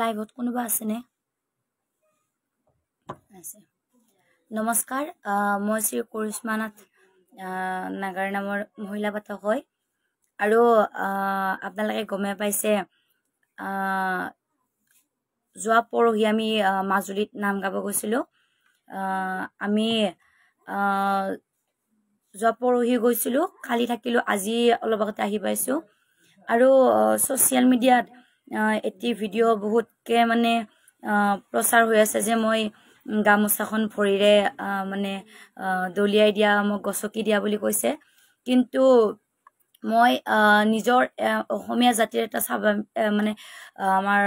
লাইভত কোনোবা আছেনে আছে নমস্কাৰ মই শ্ৰী কৰিশ্মানাথ নাগাৰ নামৰ মহিলা পাঠক হয় আৰু আপোনালোকে গমে পাইছে যোৱা পৰহি আমি মাজুলীত নাম গাব গৈছিলোঁ আমি যোৱা পৰহি গৈছিলোঁ কালি থাকিলোঁ আজি অলপ আগতে আহি পাইছোঁ আৰু ছ'চিয়েল মিডিয়াত এটি ভিডিঅ' বহুতকে মানে প্ৰচাৰ হৈ আছে যে মই গামোচাখন ভৰিৰে মানে দলিয়াই দিয়া মোক গছকি দিয়া বুলি কৈছে কিন্তু মই নিজৰ অসমীয়া জাতিৰ এটা মানে আমাৰ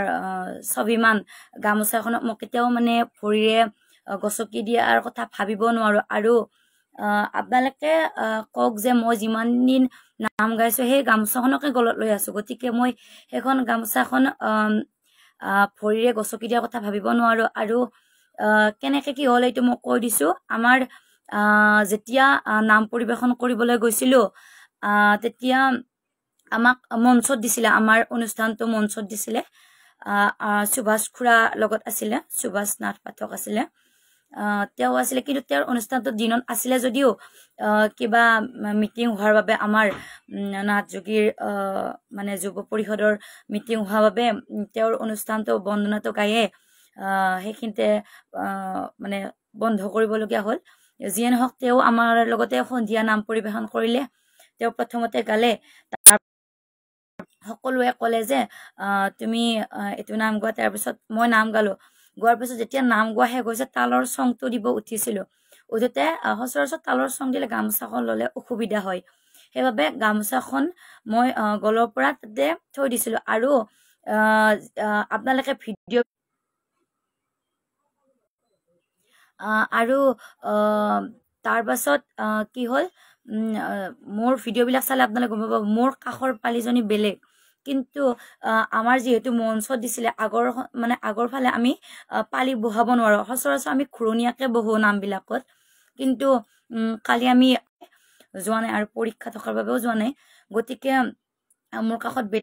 স্বাভিমান গামোচাখনক মই কেতিয়াও মানে ভৰিৰে গছকি দিয়াৰ কথা ভাবিব নোৱাৰোঁ আৰু আপোনালোকে কওক যে মই যিমান দিন নাম গাইছোঁ সেই গামোচাখনকে গলত লৈ আছো গতিকে মই সেইখন গামোচাখন ভৰিৰে গচকি দিয়াৰ কথা ভাবিব নোৱাৰোঁ আৰু কেনেকৈ কি হ'ল এইটো মই কৈ দিছোঁ আমাৰ যেতিয়া নাম পৰিৱেশন কৰিবলৈ গৈছিলোঁ তেতিয়া আমাক মঞ্চত দিছিলে আমাৰ অনুষ্ঠানটো মঞ্চত দিছিলে সুভাষ খুৰাৰ লগত আছিলে সুভাষ নাথ পাঠক আছিলে তেওঁ আছিলে কিন্তু তেওঁৰ অনুষ্ঠানটো দিনত আছিলে যদিও কিবা মিটিং হোৱাৰ বাবে আমাৰ নাথ যোগীৰ মানে যুৱ পৰিষদৰ মিটিং হোৱাৰ বাবে তেওঁৰ অনুষ্ঠানটো বন্দনাটো গায়ে সেইখিনিতে মানে বন্ধ কৰিবলগীয়া হ'ল যিয়ে নহওক তেওঁ আমাৰ লগতে সন্ধিয়া নাম পৰিৱেশন কৰিলে তেওঁ প্ৰথমতে গালে তাৰ সকলোৱে ক'লে যে তুমি এইটো নাম গোৱা তাৰপিছত মই নাম গালোঁ গোৱাৰ পিছত যেতিয়া নাম গোৱা শেষ হৈছে তালৰ চংটো দিব উঠিছিলোঁ উঠোঁতে সচৰাচৰ তালৰ চং দিলে গামোচাখন ল'লে অসুবিধা হয় সেইবাবে গামোচাখন মই গলৰ পৰা তাতে থৈ দিছিলোঁ আৰু আপোনালোকে ভিডিঅ' আৰু তাৰপাছত কি হ'ল মোৰ ভিডিঅ'বিলাক চালে আপোনালোকে গম পাব মোৰ কাষৰ পালিজনী বেলেগ কিন্তু আমাৰ যিহেতু মঞ্চ দিছিলে আগৰ মানে আগৰ ফালে আমি পালি বহাব নোৱাৰোঁ সচৰাচৰ আমি ঘূৰণীয়াকৈ বহোঁ নামবিলাকত কিন্তু কালি আমি যোৱা নাই আৰু পৰীক্ষা থকাৰ বাবেও যোৱা নাই গতিকে মোৰ কাষত বে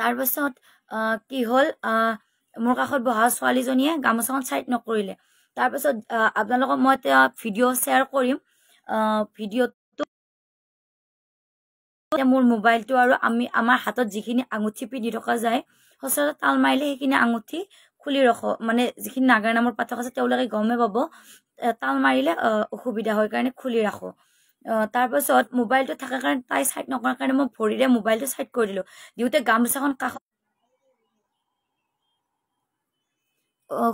তাৰপাছত কি হ'ল মোৰ কাষত বহা ছোৱালীজনীয়ে গামোচাখন চাইড নকৰিলে তাৰপিছত আপোনালোকক মই এতিয়া ভিডিঅ' শ্বেয়াৰ কৰিম ভিডিঅ'টো মোৰ মোবাইলটো আৰু আমি আমাৰ হাতত যিখিনি আঙুঠি পিন্ধি থকা যায় সচৰাচৰ তাল মাৰিলে সেইখিনি আঙুঠি খুলি ৰখ মানে যিখিনি নাগাৰ নামৰ পাঠক আছে তেওঁলোকে গমে পাব তাল মাৰিলে অসুবিধা হয় কাৰণে খুলি ৰাখোঁ তাৰপাছত মোবাইলটো থকাৰ কাৰণে তাই ছাইড নকৰাৰ কাৰণে মই ভৰিৰে মোবাইলটো ছাইড কৰি দিলোঁ দিওঁতে গামোচাখন কাষত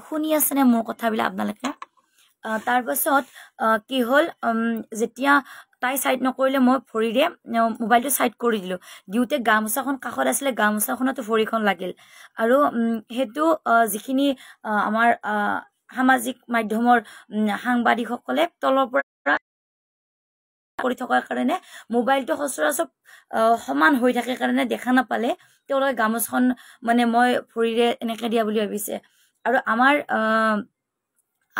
শুনি আছেনে মোৰ কথাবিলাক আপোনালোকে তাৰপাছত কি হ'ল যেতিয়া তাই ছাইড নকৰিলে মই ভৰিৰে মোবাইলটো ছাইড কৰি দিলোঁ দিওঁতে গামোচাখন কাষত আছিলে গামোচাখনতো ভৰিখন লাগিল আৰু সেইটো যিখিনি আমাৰ সামাজিক মাধ্যমৰ সাংবাদিকসকলে তলৰ পৰা কৰি থকাৰ কাৰণে মোবাইলটো সচৰাচৰ সমান হৈ থাকে কাৰণে দেখা নাপালে তেওঁলোকে গামোচাখন মানে মই ভৰিৰে এনেকৈ দিয়া বুলি ভাবিছে আৰু আমাৰ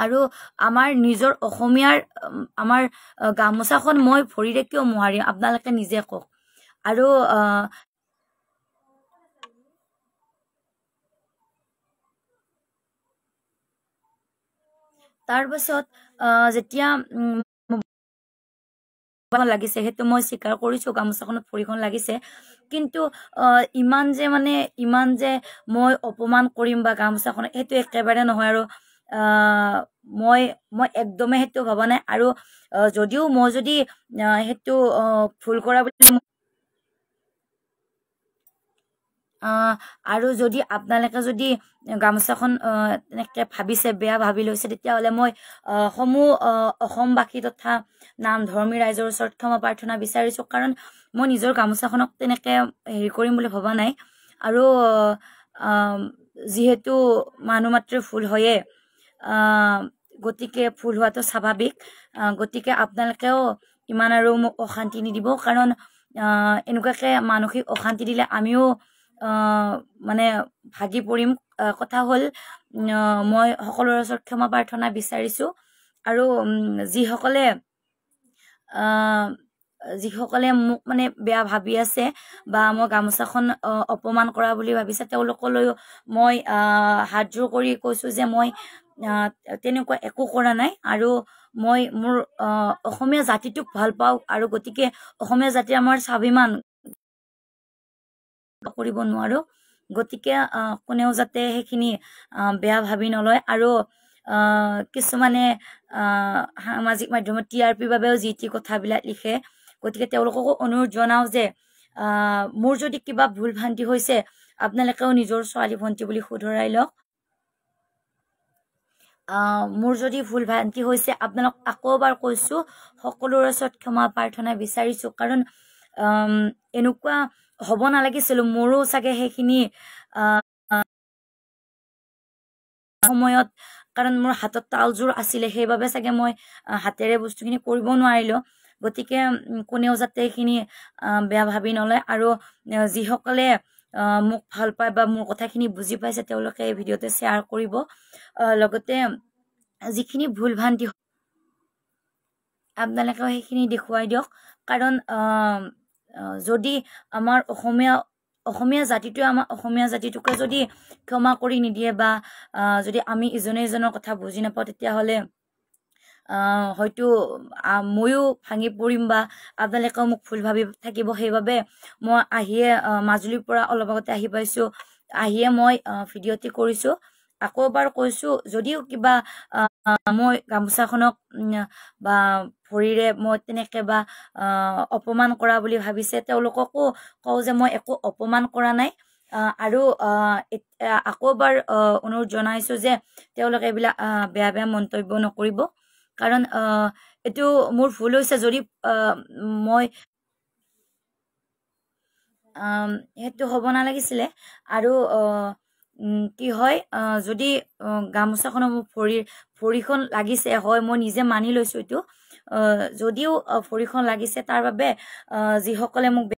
আৰু আমাৰ নিজৰ অসমীয়াৰ আমাৰ গামোচাখন মই ভৰিৰে কিয় মোহাৰিম আপোনালোকে নিজে কওক আৰু তাৰপাছত যেতিয়া বা লাগিছে সেইটো মই স্বীকাৰ কৰিছোঁ গামোচাখনত ভৰিখন লাগিছে কিন্তু ইমান যে মানে ইমান যে মই অপমান কৰিম বা গামোচাখন সেইটো একেবাৰে নহয় আৰু মই মই একদমেই সেইটো ভবা নাই আৰু যদিও মই যদি সেইটো ভুল কৰা বুলি মই আৰু যদি আপোনালোকে যদি গামোচাখন তেনেকৈ ভাবিছে বেয়া ভাবি লৈছে তেতিয়াহ'লে মই সমূহ অসমবাসী তথা নামধৰ্মী ৰাইজৰ ওচৰত ক্ষমা প্ৰাৰ্থনা বিচাৰিছোঁ কাৰণ মই নিজৰ গামোচাখনক তেনেকৈ হেৰি কৰিম বুলি ভবা নাই আৰু যিহেতু মানুহ মাত্ৰ ভুল হয়ে গতিকে ভুল হোৱাটো স্বাভাৱিক গতিকে আপোনালোকেও ইমান আৰু মোক অশান্তি নিদিব কাৰণ এনেকুৱাকৈ মানসিক অশান্তি দিলে আমিও মানে ভাগি পৰিম কথা হ'ল মই সকলোৰে ওচৰত ক্ষমা প্ৰাৰ্থনা বিচাৰিছোঁ আৰু যিসকলে যিসকলে মোক মানে বেয়া ভাবি আছে বা মই গামোচাখন অপমান কৰা বুলি ভাবিছে তেওঁলোকলৈও মই হাতযোৰ কৰি কৈছোঁ যে মই তেনেকুৱা একো কৰা নাই আৰু মই মোৰ অসমীয়া জাতিটোক ভাল পাওঁ আৰু গতিকে অসমীয়া জাতিৰ আমাৰ স্বাভিমান কৰিব নোৱাৰোঁ গতিকে কোনেও যাতে সেইখিনি বেয়া ভাবি নলয় আৰু কিছুমানে সামাজিক মাধ্যমত টি আৰ পিৰ বাবেও যি টি কথাবিলাক লিখে গতিকে তেওঁলোককো অনুৰোধ জনাওঁ যে মোৰ যদি কিবা ভুল ভ্ৰান্তি হৈছে আপোনালোকেও নিজৰ ছোৱালী ভণ্টি বুলি শুধৰাই লওক মোৰ যদি ভুল ভ্ৰান্তি হৈছে আপোনালোক আকৌ এবাৰ কৈছোঁ সকলোৰে ওচৰত ক্ষমা প্ৰাৰ্থনা বিচাৰিছোঁ কাৰণ এনেকুৱা হ'ব নালাগিছিলোঁ মোৰো চাগে সেইখিনি সময়ত কাৰণ মোৰ হাতত তালযোৰ আছিলে সেইবাবে চাগে মই হাতেৰে বস্তুখিনি কৰিব নোৱাৰিলোঁ গতিকে কোনেও যাতে এইখিনি বেয়া ভাবি নলয় আৰু যিসকলে মোক ভাল পায় বা মোৰ কথাখিনি বুজি পাইছে তেওঁলোকে এই ভিডিঅ'তে শ্বেয়াৰ কৰিব লগতে যিখিনি ভুল ভ্ৰান্তি আপোনালোকেও সেইখিনি দেখুৱাই দিয়ক কাৰণ যদি আমাৰ অসমীয়া অসমীয়া জাতিটোৱে আমাৰ অসমীয়া জাতিটোকে যদি ক্ষমা কৰি নিদিয়ে বা যদি আমি ইজনে ইজনৰ কথা বুজি নাপাওঁ তেতিয়াহ'লে হয়তো ময়ো ভাঙি পৰিম বা আপোনালোকেও মোক ভুল ভাবি থাকিব সেইবাবে মই আহিয়ে মাজুলীৰ পৰা অলপ আগতে আহি পাইছোঁ আহিয়ে মই ভিডিঅ'টি কৰিছোঁ আকৌ এবাৰ কৈছোঁ যদিও কিবা মই গামোচাখনক বা ভৰিৰে মই তেনেকৈ বা অপমান কৰা বুলি ভাবিছে তেওঁলোককো কওঁ যে মই একো অপমান কৰা নাই আৰু আকৌ এবাৰ অনুৰোধ জনাইছোঁ যে তেওঁলোকে এইবিলাক বেয়া বেয়া মন্তব্য নকৰিব কাৰণ এইটো মোৰ ভুল হৈছে যদি মই সেইটো হ'ব নালাগিছিলে আৰু কি হয় যদি গামোচাখনৰ মোৰ ভৰি ভৰিখন লাগিছে হয় মই নিজে মানি লৈছোঁ এইটো যদিও ভৰিখন লাগিছে তাৰ বাবে যিসকলে মোক